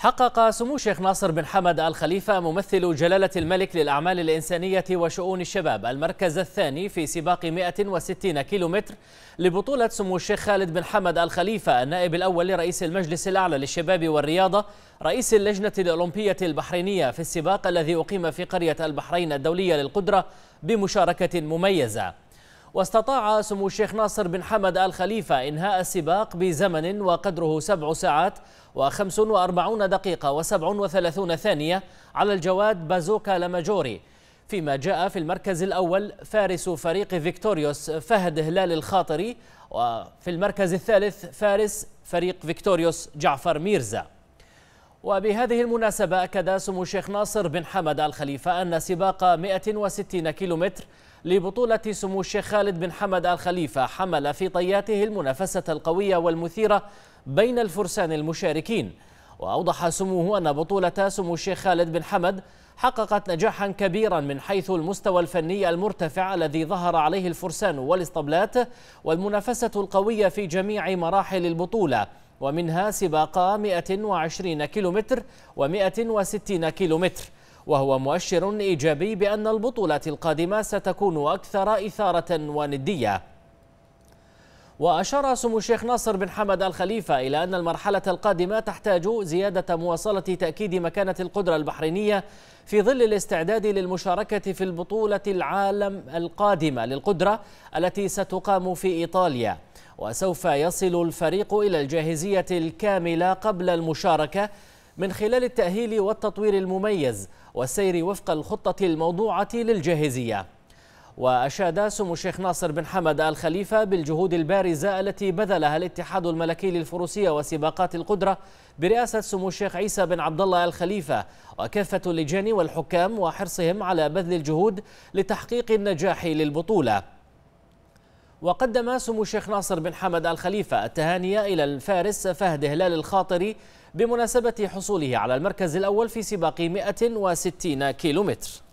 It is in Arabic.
حقق سمو الشيخ ناصر بن حمد الخليفة ممثل جلالة الملك للأعمال الإنسانية وشؤون الشباب المركز الثاني في سباق 160 كيلومتر لبطولة سمو الشيخ خالد بن حمد الخليفة النائب الأول لرئيس المجلس الأعلى للشباب والرياضة رئيس اللجنة الأولمبية البحرينية في السباق الذي أقيم في قرية البحرين الدولية للقدرة بمشاركة مميزة واستطاع سمو الشيخ ناصر بن حمد آل خليفة إنهاء السباق بزمن وقدره سبع ساعات وخمس وأربعون دقيقة وسبع وثلاثون ثانية على الجواد بازوكا لماجوري فيما جاء في المركز الأول فارس فريق فيكتوريوس فهد هلال الخاطري وفي المركز الثالث فارس فريق فيكتوريوس جعفر ميرزا وبهذه المناسبة أكد سمو الشيخ ناصر بن حمد الخليفة أن سباق 160 كيلومتر لبطولة سمو الشيخ خالد بن حمد الخليفة حمل في طياته المنافسة القوية والمثيرة بين الفرسان المشاركين وأوضح سموه أن بطولة سمو الشيخ خالد بن حمد حققت نجاحا كبيرا من حيث المستوى الفني المرتفع الذي ظهر عليه الفرسان والاسطبلات والمنافسة القوية في جميع مراحل البطولة ومنها سباق 120 كيلومتر و160 كيلومتر وهو مؤشر إيجابي بأن البطولات القادمة ستكون أكثر إثارة وندية وأشار سمو الشيخ ناصر بن حمد الخليفة إلى أن المرحلة القادمة تحتاج زيادة مواصلة تأكيد مكانة القدرة البحرينية في ظل الاستعداد للمشاركة في البطولة العالم القادمة للقدرة التي ستقام في إيطاليا وسوف يصل الفريق إلى الجاهزية الكاملة قبل المشاركة من خلال التأهيل والتطوير المميز والسير وفق الخطة الموضوعة للجاهزية وأشاد سمو الشيخ ناصر بن حمد آل خليفة بالجهود البارزة التي بذلها الاتحاد الملكي للفروسية وسباقات القدرة برئاسة سمو الشيخ عيسى بن عبد الله آل خليفة وكافة اللجان والحكام وحرصهم على بذل الجهود لتحقيق النجاح للبطولة وقدم سمو الشيخ ناصر بن حمد الخليفة التهانية إلى الفارس فهد هلال الخاطري بمناسبة حصوله على المركز الأول في سباق 160 كيلومتر